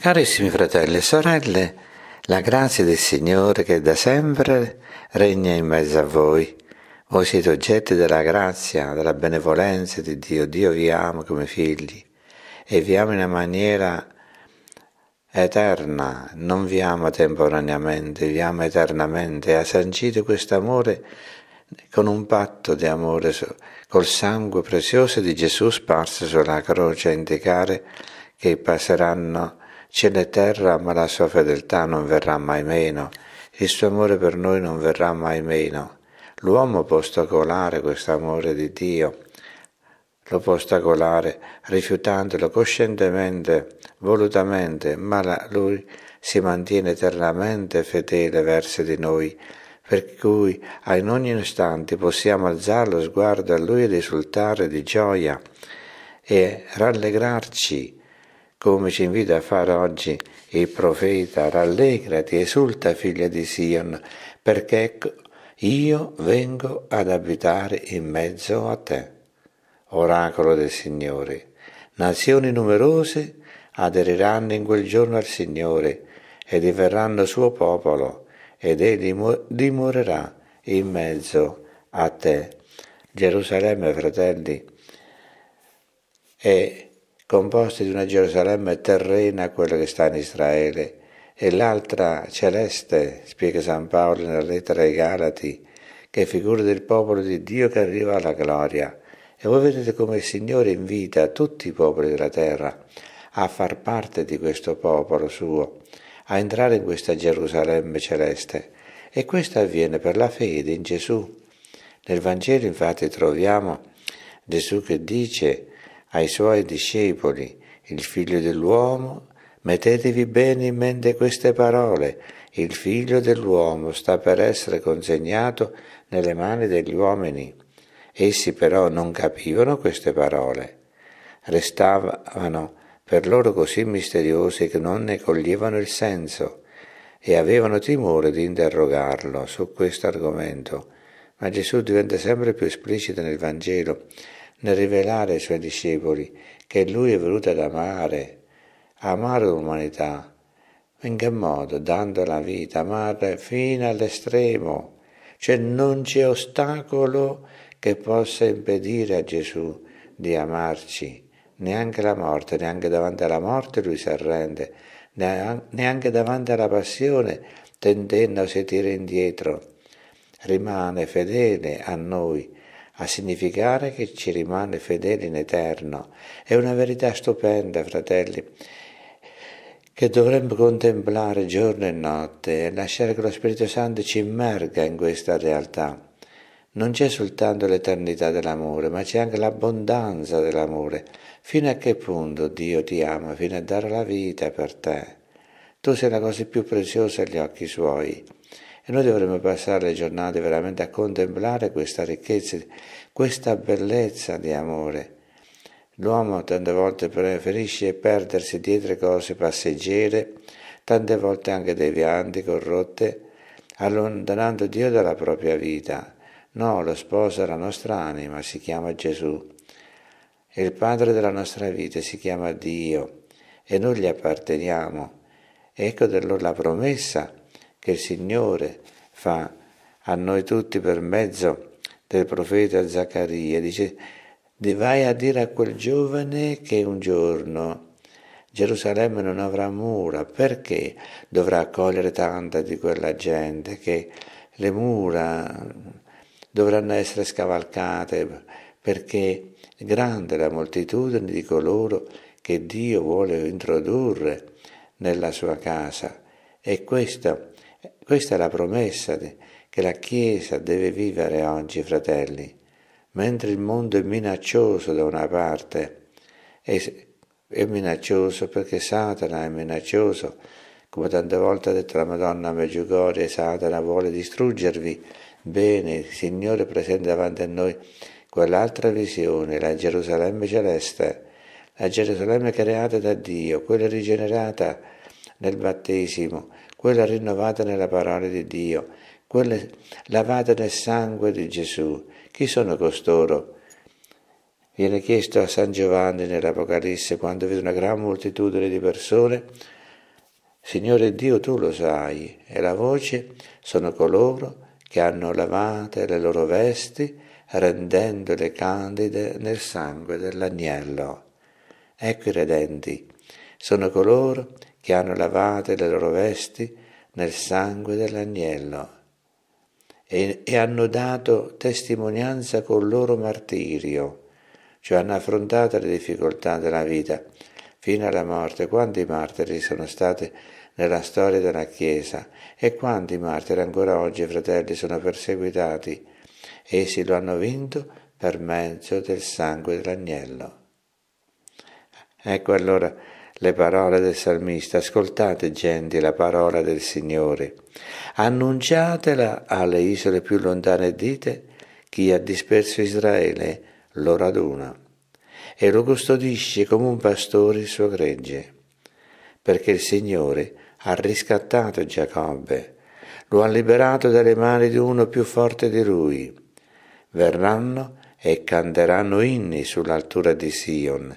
Carissimi fratelli e sorelle, la grazia del Signore che da sempre regna in mezzo a voi. Voi siete oggetti della grazia, della benevolenza di Dio. Dio vi ama come figli e vi ama in una maniera eterna, non vi ama temporaneamente, vi ama eternamente. Ha sancito questo amore con un patto di amore col sangue prezioso di Gesù sparso sulla croce a indicare che passeranno Cielo e terra, ma la sua fedeltà non verrà mai meno, il suo amore per noi non verrà mai meno. L'uomo può ostacolare questo amore di Dio, lo può ostacolare rifiutandolo coscientemente, volutamente, ma la, lui si mantiene eternamente fedele verso di noi, per cui in ogni istante possiamo alzare lo sguardo a lui ed esultare di gioia e rallegrarci come ci invita a fare oggi il profeta, rallegrati, esulta figlia di Sion, perché ecco, io vengo ad abitare in mezzo a te. Oracolo del Signore, nazioni numerose aderiranno in quel giorno al Signore e diverranno suo popolo, ed egli dimorerà in mezzo a te. Gerusalemme, fratelli, è composte di una Gerusalemme terrena, quella che sta in Israele, e l'altra celeste, spiega San Paolo nella lettera ai Galati, che è figura del popolo di Dio che arriva alla gloria. E voi vedete come il Signore invita tutti i popoli della terra a far parte di questo popolo suo, a entrare in questa Gerusalemme celeste. E questo avviene per la fede in Gesù. Nel Vangelo infatti troviamo Gesù che dice ai suoi discepoli, il figlio dell'uomo, mettetevi bene in mente queste parole, il figlio dell'uomo sta per essere consegnato nelle mani degli uomini. Essi però non capivano queste parole, restavano per loro così misteriose che non ne coglievano il senso e avevano timore di interrogarlo su questo argomento. Ma Gesù diventa sempre più esplicito nel Vangelo nel rivelare ai suoi discepoli che lui è venuto ad amare, amare l'umanità, in che modo? Dando la vita, amare fino all'estremo, cioè non c'è ostacolo che possa impedire a Gesù di amarci, neanche la morte, neanche davanti alla morte lui si arrende, neanche davanti alla passione tendendo a sentire indietro, rimane fedele a noi, a significare che ci rimane fedeli in eterno. È una verità stupenda, fratelli, che dovremmo contemplare giorno e notte e lasciare che lo Spirito Santo ci immerga in questa realtà. Non c'è soltanto l'eternità dell'amore, ma c'è anche l'abbondanza dell'amore. Fino a che punto Dio ti ama, fino a dare la vita per te. Tu sei la cosa più preziosa agli occhi suoi. E noi dovremmo passare le giornate veramente a contemplare questa ricchezza, questa bellezza di amore. L'uomo tante volte preferisce perdersi dietro cose passeggere, tante volte anche devianti, corrotte, allontanando Dio dalla propria vita. No, lo sposa la nostra anima, si chiama Gesù. il Padre della nostra vita si chiama Dio e noi gli apparteniamo. Ecco allora la promessa che il Signore fa a noi tutti per mezzo del profeta Zaccaria. Dice, vai a dire a quel giovane che un giorno Gerusalemme non avrà mura, perché dovrà accogliere tanta di quella gente che le mura dovranno essere scavalcate, perché grande la moltitudine di coloro che Dio vuole introdurre nella sua casa. E questa questa è la promessa che la Chiesa deve vivere oggi, fratelli, mentre il mondo è minaccioso da una parte, è, è minaccioso perché Satana è minaccioso, come tante volte ha detto la Madonna Meggiugorie, Satana vuole distruggervi. Bene, il Signore presenta davanti a noi quell'altra visione, la Gerusalemme celeste, la Gerusalemme creata da Dio, quella rigenerata nel battesimo, quella rinnovata nella parola di Dio, quella lavata nel sangue di Gesù. Chi sono costoro? Viene chiesto a San Giovanni nell'Apocalisse quando vede una gran moltitudine di persone, Signore Dio tu lo sai, e la voce sono coloro che hanno lavate le loro vesti, rendendole candide nel sangue dell'agnello. Ecco i redenti, sono coloro che hanno lavate le loro vesti nel sangue dell'agnello e, e hanno dato testimonianza col loro martirio, cioè hanno affrontato le difficoltà della vita fino alla morte. Quanti martiri sono stati nella storia della Chiesa e quanti martiri ancora oggi, fratelli, sono perseguitati. Essi lo hanno vinto per mezzo del sangue dell'agnello. Ecco allora le parole del salmista, ascoltate genti la parola del Signore, annunciatela alle isole più lontane e dite chi ha disperso Israele lo raduna e lo custodisce come un pastore il suo gregge, perché il Signore ha riscattato Giacobbe, lo ha liberato dalle mani di uno più forte di lui. Verranno e canteranno inni sull'altura di Sion,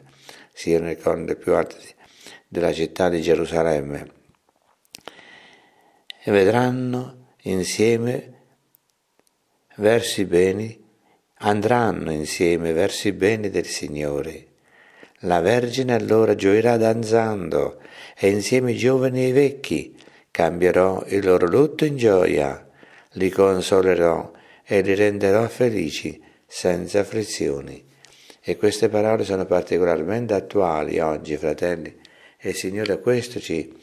siano i corni più alti della città di Gerusalemme e vedranno insieme verso i beni, andranno insieme verso i beni del Signore. La Vergine allora gioirà danzando e insieme i giovani e i vecchi cambierò il loro lutto in gioia, li consolerò e li renderò felici senza afflizioni. E queste parole sono particolarmente attuali oggi, fratelli, e il Signore a questo ci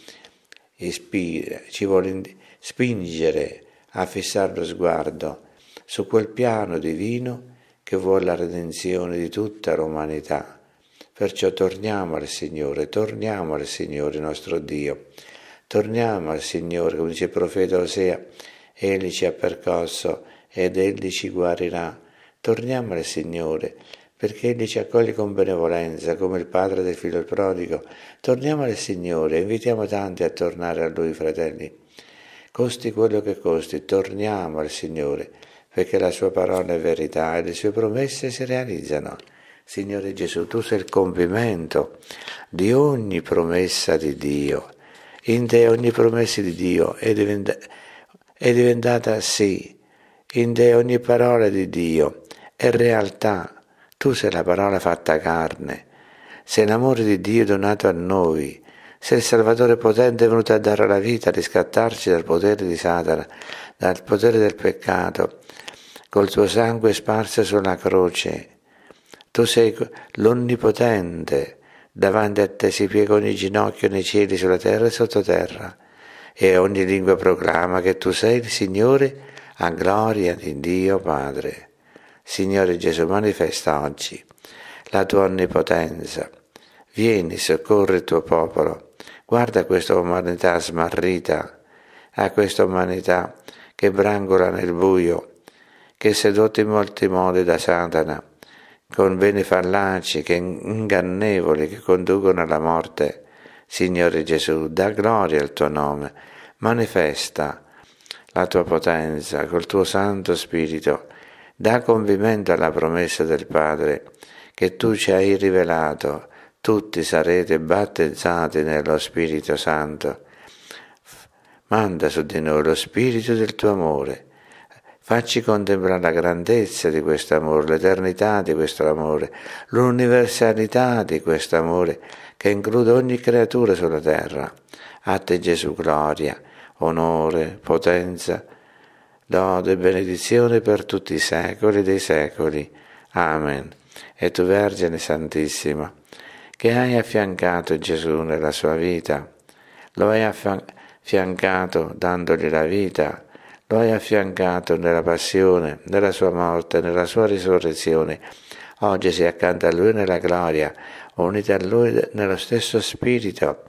ispira, ci vuole spingere a fissare lo sguardo su quel piano divino che vuole la redenzione di tutta l'umanità. Perciò torniamo al Signore, torniamo al Signore nostro Dio, torniamo al Signore, come dice il profeta Osea, Egli ci ha percosso ed Egli ci guarirà. Torniamo al Signore, perché Egli ci accoglie con benevolenza, come il padre del figlio prodigo. Torniamo al Signore, invitiamo tanti a tornare a Lui, fratelli. Costi quello che costi, torniamo al Signore, perché la Sua parola è verità e le Sue promesse si realizzano. Signore Gesù, tu sei il compimento di ogni promessa di Dio. In te ogni promessa di Dio è, diventa, è diventata sì, in te ogni parola di Dio è realtà tu sei la parola fatta carne, sei l'amore di Dio donato a noi, sei il Salvatore potente venuto a dare la vita, a riscattarci dal potere di Satana, dal potere del peccato, col tuo sangue sparso sulla croce. Tu sei l'onnipotente, davanti a te si piega ogni ginocchio nei cieli, sulla terra e sottoterra, e ogni lingua proclama che tu sei il Signore a gloria di Dio Padre. Signore Gesù, manifesta oggi la tua onnipotenza. Vieni, soccorri il tuo popolo. Guarda questa umanità smarrita, a questa umanità che brangola nel buio, che è sedotta in molti modi da Satana, con beni fallaci, che ingannevoli, che conducono alla morte. Signore Gesù, da gloria al tuo nome, manifesta la tua potenza col tuo Santo Spirito da compimento alla promessa del Padre che tu ci hai rivelato, tutti sarete battezzati nello Spirito Santo. Manda su di noi lo Spirito del tuo amore. Facci contemplare la grandezza di questo amore, l'eternità di questo amore, l'universalità di questo amore che include ogni creatura sulla terra. A te Gesù gloria, onore, potenza, lode e benedizione per tutti i secoli dei secoli. Amen. E tu Vergine Santissima, che hai affiancato Gesù nella sua vita, lo hai affiancato dandogli la vita, lo hai affiancato nella passione, nella sua morte, nella sua risurrezione. Oggi sei accanto a Lui nella gloria, unita a Lui nello stesso Spirito.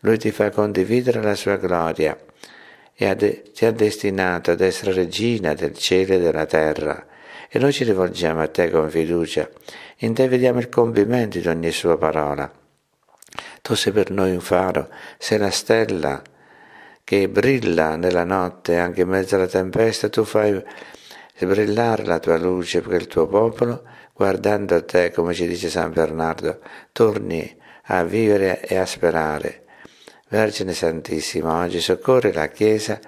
Lui ti fa condividere la sua gloria e ti ha destinato ad essere regina del cielo e della terra. E noi ci rivolgiamo a te con fiducia, in te vediamo il compimento di ogni sua parola. Tu sei per noi un faro, sei la stella che brilla nella notte, anche in mezzo alla tempesta, tu fai brillare la tua luce per il tuo popolo, guardando a te, come ci dice San Bernardo, torni a vivere e a sperare. Vergine Santissima, oggi soccorre la Chiesa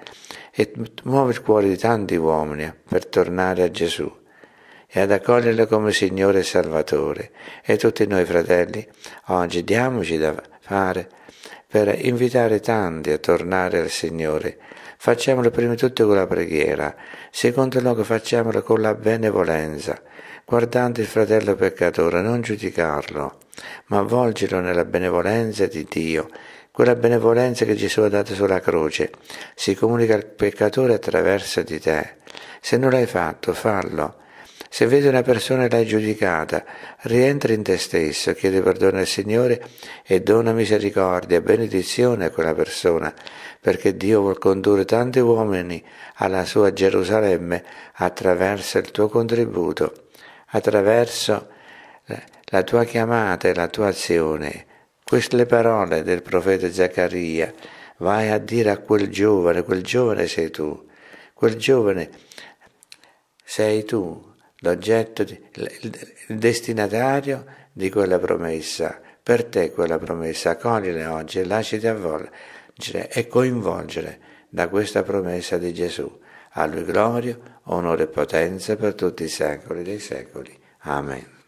e muove il cuore di tanti uomini per tornare a Gesù e ad accoglierlo come Signore e Salvatore. E tutti noi fratelli, oggi diamoci da fare per invitare tanti a tornare al Signore. Facciamolo prima di tutto con la preghiera, secondo luogo facciamolo con la benevolenza, guardando il fratello peccatore, non giudicarlo, ma avvolgerlo nella benevolenza di Dio quella benevolenza che Gesù ha dato sulla croce, si comunica al peccatore attraverso di te. Se non l'hai fatto, fallo. Se vedi una persona e l'hai giudicata, rientra in te stesso, chiede perdono al Signore e dona misericordia benedizione a quella persona, perché Dio vuol condurre tanti uomini alla sua Gerusalemme attraverso il tuo contributo, attraverso eh, la tua chiamata e la tua azione. Queste parole del profeta Zaccaria, vai a dire a quel giovane, quel giovane sei tu, quel giovane sei tu l'oggetto, di, il destinatario di quella promessa. Per te quella promessa, coglila oggi e lasciati avvolgere e coinvolgere da questa promessa di Gesù. A lui gloria, onore e potenza per tutti i secoli dei secoli. Amen.